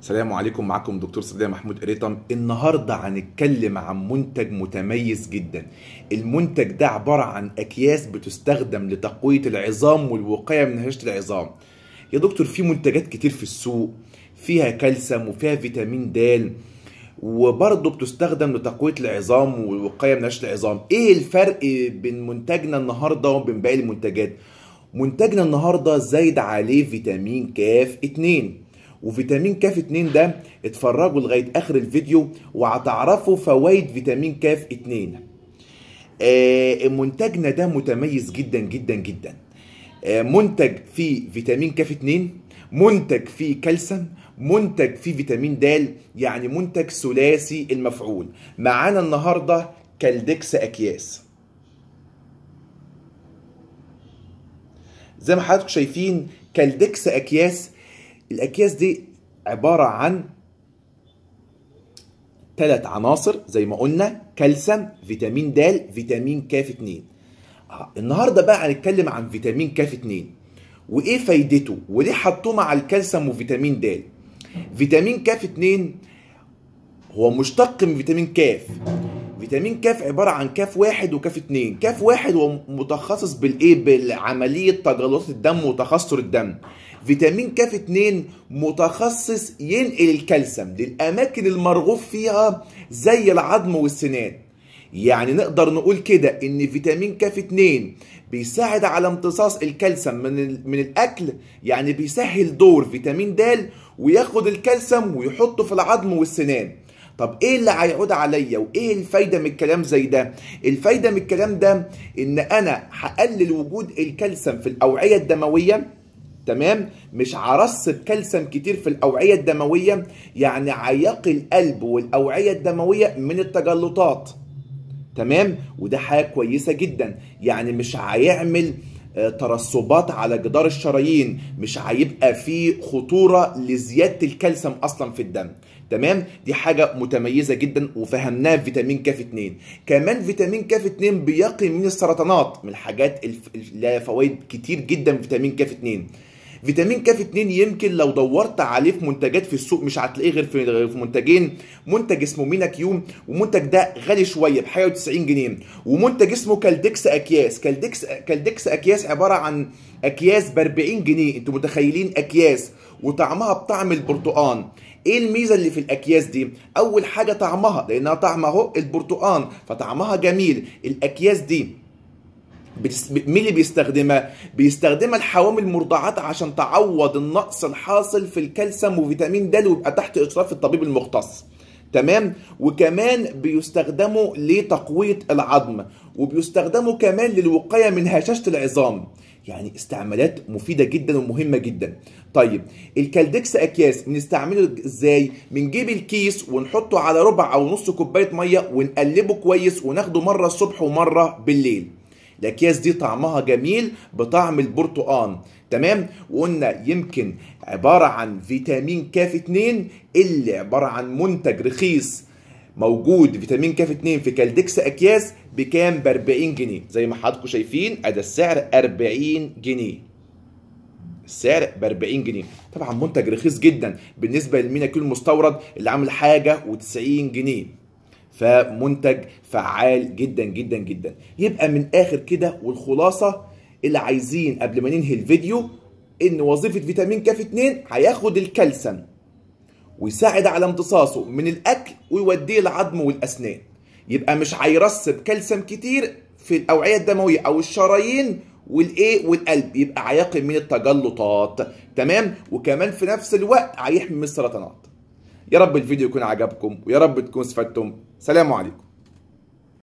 السلام عليكم معكم دكتور سردية محمود قريطم النهاردة هنتكلم عن منتج متميز جدا المنتج ده عبارة عن أكياس بتستخدم لتقوية العظام والوقاية من هشاشة العظام يا دكتور في منتجات كتير في السوق فيها كالسيوم وفيها فيتامين د وبرضه بتستخدم لتقوية العظام والوقاية من هشاشة العظام ايه الفرق بين منتجنا النهاردة وبين باقي المنتجات منتجنا النهاردة زايد عليه فيتامين كاف 2 وفيتامين كاف 2 ده اتفرجوا لغايه اخر الفيديو وهتعرفوا فوائد فيتامين كاف 2 آه منتجنا ده متميز جدا جدا جدا آه منتج فيه فيتامين كاف 2 منتج فيه كالسيوم منتج فيه فيتامين د يعني منتج ثلاثي المفعول معانا النهارده كالدكس اكياس زي ما حضراتكم شايفين كالدكس اكياس الاكياس دي عباره عن ثلاث عناصر زي ما قلنا كالسيوم فيتامين د فيتامين كاف 2 آه، النهارده بقى هنتكلم عن فيتامين كاف 2 وايه فايدته وليه حطوه مع الكالسيوم وفيتامين د فيتامين كاف 2 هو مشتق من فيتامين كاف فيتامين كاف عبارة عن كاف واحد وكاف اتنين كاف واحد هو متخصص بالايه بالعملية تجلط الدم وتخثر الدم فيتامين كاف اتنين متخصص ينقل الكالسيوم للأماكن المرغوب فيها زي العظم والسنان يعني نقدر نقول كده ان فيتامين كاف 2 بيساعد على امتصاص الكالسيوم من من الاكل يعني بيسهل دور فيتامين د وياخد الكالسيوم ويحطه في العظم والسنان طب ايه اللي هيعود عليا وايه الفايده من الكلام زي ده الفايده من الكلام ده ان انا هقلل وجود الكالسيوم في الاوعيه الدمويه تمام مش هرصب كالسيوم كتير في الاوعيه الدمويه يعني عيق القلب والاوعيه الدمويه من التجلطات تمام وده حاجه كويسه جدا يعني مش هيعمل آه، ترسبات على جدار الشرايين مش هيبقى في خطوره لزياده الكالسيوم اصلا في الدم تمام دي حاجه متميزه جدا وفهمناها في فيتامين كاف 2 كمان فيتامين كاف 2 بيقي من السرطانات من الحاجات اللي فوائد كتير جدا فيتامين كاف 2 فيتامين كاف 2 يمكن لو دورت عليه في منتجات في السوق مش هتلاقيه غير في منتجين منتج اسمه مينا كيوم والمنتج ده غالي شويه ب 91 جنيه ومنتج اسمه كالدكس اكياس كالدكس كالدكس اكياس عباره عن اكياس ب 40 جنيه انتوا متخيلين اكياس وطعمها بطعم البرتقان ايه الميزه اللي في الاكياس دي اول حاجه طعمها لانها طعم اهو البرتقان فطعمها جميل الاكياس دي بتس... مين اللي بيستخدمها؟ بيستخدمها الحوامل المرضعات عشان تعوض النقص الحاصل في الكالسيوم وفيتامين د ويبقى تحت اشراف الطبيب المختص. تمام وكمان بيستخدموا لتقويه العظم وبيستخدموا كمان للوقايه من هشاشه العظام يعني استعمالات مفيده جدا ومهمه جدا طيب الكالدكس اكياس بنستعمله ازاي بنجيب الكيس ونحطه على ربع او نص كوبايه ميه ونقلبه كويس وناخده مره الصبح ومره بالليل الاكياس دي طعمها جميل بطعم البرتقان تمام وقلنا يمكن عباره عن فيتامين كاف 2 اللي عباره عن منتج رخيص موجود فيتامين كاف 2 في كالدكس اكياس بكام ب 40 جنيه زي ما حضراتكم شايفين ادا السعر 40 جنيه السعر ب 40 جنيه طبعا منتج رخيص جدا بالنسبه للميناكيل المستورد اللي عامل حاجه و90 جنيه فمنتج فعال جدا جدا جدا يبقى من اخر كده والخلاصه اللي عايزين قبل ما ننهي الفيديو ان وظيفه فيتامين كاف 2 هياخد الكالسيوم ويساعد على امتصاصه من الاكل ويوديه العظم والاسنان يبقى مش هيرسب كالسيوم كتير في الاوعيه الدمويه او الشرايين والايه والقلب يبقى عياقي من التجلطات تمام وكمان في نفس الوقت هيحمي السرطانات يا رب الفيديو يكون عجبكم ويا رب تكونوا استفدتم سلام عليكم